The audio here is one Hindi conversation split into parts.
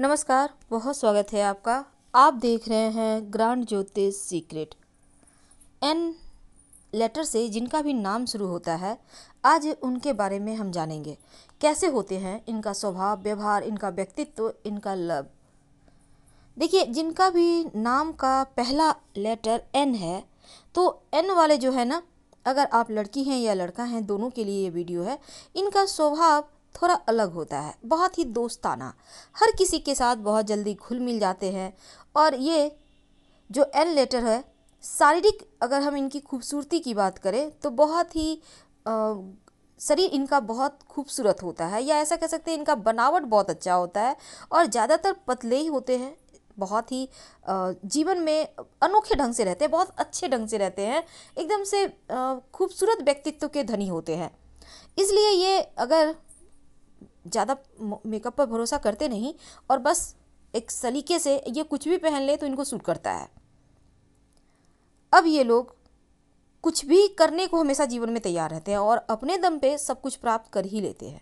नमस्कार बहुत स्वागत है आपका आप देख रहे हैं ग्रांड ज्योतिष सीक्रेट एन लेटर से जिनका भी नाम शुरू होता है आज उनके बारे में हम जानेंगे कैसे होते हैं इनका स्वभाव व्यवहार इनका व्यक्तित्व इनका लव देखिए जिनका भी नाम का पहला लेटर एन है तो एन वाले जो है ना अगर आप लड़की हैं या लड़का हैं दोनों के लिए ये वीडियो है इनका स्वभाव थोड़ा अलग होता है बहुत ही दोस्ताना हर किसी के साथ बहुत जल्दी घुल मिल जाते हैं और ये जो एन लेटर है शारीरिक अगर हम इनकी खूबसूरती की बात करें तो बहुत ही शरीर इनका बहुत खूबसूरत होता है या ऐसा कह सकते हैं इनका बनावट बहुत अच्छा होता है और ज़्यादातर पतले ही होते हैं बहुत ही जीवन में अनोखे ढंग से रहते हैं बहुत अच्छे ढंग से रहते हैं एकदम से खूबसूरत व्यक्तित्व के धनी होते हैं इसलिए ये अगर ज़्यादा मेकअप पर भरोसा करते नहीं और बस एक सलीके से ये कुछ भी पहन ले तो इनको सूट करता है अब ये लोग कुछ भी करने को हमेशा जीवन में तैयार रहते हैं और अपने दम पे सब कुछ प्राप्त कर ही लेते हैं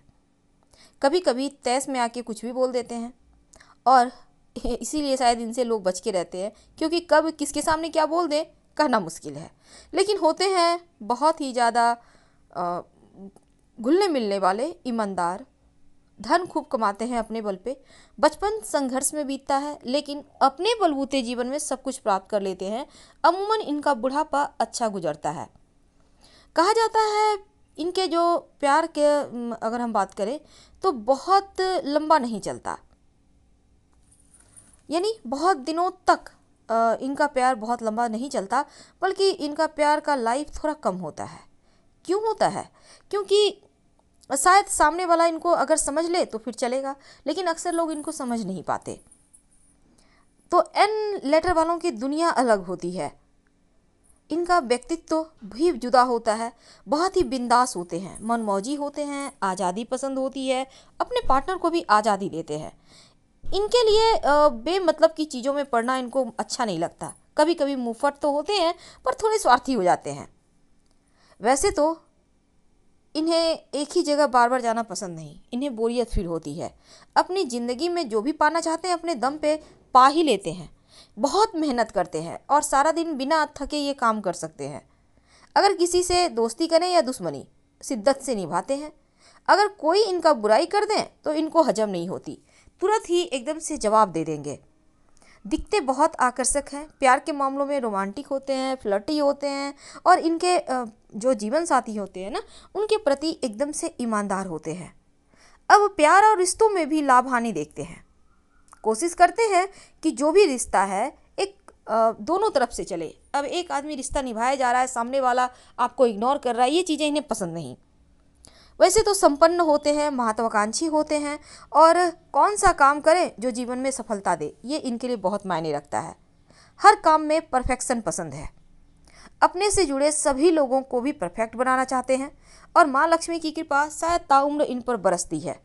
कभी कभी तैस में आके कुछ भी बोल देते हैं और इसीलिए शायद इनसे लोग बच के रहते हैं क्योंकि कब किसके सामने क्या बोल दें कहना मुश्किल है लेकिन होते हैं बहुत ही ज़्यादा घुलने मिलने वाले ईमानदार धन खूब कमाते हैं अपने बल पे बचपन संघर्ष में बीतता है लेकिन अपने बलबूते जीवन में सब कुछ प्राप्त कर लेते हैं अमूमन इनका बुढ़ापा अच्छा गुजरता है कहा जाता है इनके जो प्यार के अगर हम बात करें तो बहुत लंबा नहीं चलता यानी बहुत दिनों तक इनका प्यार बहुत लंबा नहीं चलता बल्कि इनका प्यार का लाइफ थोड़ा कम होता है क्यों होता है क्योंकि शायद सामने वाला इनको अगर समझ ले तो फिर चलेगा लेकिन अक्सर लोग इनको समझ नहीं पाते तो एन लेटर वालों की दुनिया अलग होती है इनका व्यक्तित्व भी जुदा होता है बहुत ही बिंदास होते हैं मनमौजी होते हैं आज़ादी पसंद होती है अपने पार्टनर को भी आज़ादी देते हैं इनके लिए बेमतलब की चीज़ों में पढ़ना इनको अच्छा नहीं लगता कभी कभी मुफट तो होते हैं पर थोड़े स्वार्थी हो जाते हैं वैसे तो इन्हें एक ही जगह बार बार जाना पसंद नहीं इन्हें बोरियत फील होती है अपनी ज़िंदगी में जो भी पाना चाहते हैं अपने दम पे पा ही लेते हैं बहुत मेहनत करते हैं और सारा दिन बिना थके ये काम कर सकते हैं अगर किसी से दोस्ती करें या दुश्मनी शिद्दत से निभाते हैं अगर कोई इनका बुराई कर दें तो इनको हजम नहीं होती तुरंत ही एकदम से जवाब दे देंगे दिखते बहुत आकर्षक हैं प्यार के मामलों में रोमांटिक होते हैं फ्लर्टी होते हैं और इनके जो जीवन साथी होते हैं ना उनके प्रति एकदम से ईमानदार होते हैं अब प्यार और रिश्तों में भी लाभ हानि देखते हैं कोशिश करते हैं कि जो भी रिश्ता है एक दोनों तरफ से चले अब एक आदमी रिश्ता निभाया जा रहा है सामने वाला आपको इग्नोर कर रहा है ये चीज़ें इन्हें पसंद नहीं वैसे तो संपन्न होते हैं महत्वाकांक्षी होते हैं और कौन सा काम करें जो जीवन में सफलता दे ये इनके लिए बहुत मायने रखता है हर काम में परफेक्शन पसंद है अपने से जुड़े सभी लोगों को भी परफेक्ट बनाना चाहते हैं और माँ लक्ष्मी की कृपा शायद ताउम्र इन पर बरसती है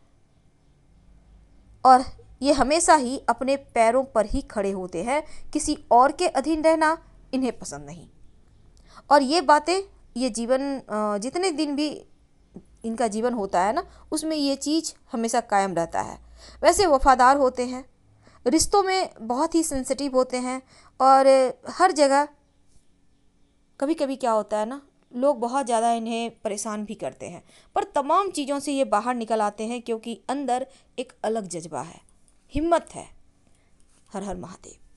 और ये हमेशा ही अपने पैरों पर ही खड़े होते हैं किसी और के अधीन रहना इन्हें पसंद नहीं और ये बातें ये जीवन जितने दिन भी इनका जीवन होता है ना उसमें ये चीज़ हमेशा कायम रहता है वैसे वफादार होते हैं रिश्तों में बहुत ही सेंसिटिव होते हैं और हर जगह कभी कभी क्या होता है ना लोग बहुत ज़्यादा इन्हें परेशान भी करते हैं पर तमाम चीज़ों से ये बाहर निकल आते हैं क्योंकि अंदर एक अलग जज्बा है हिम्मत है हर हर महादेव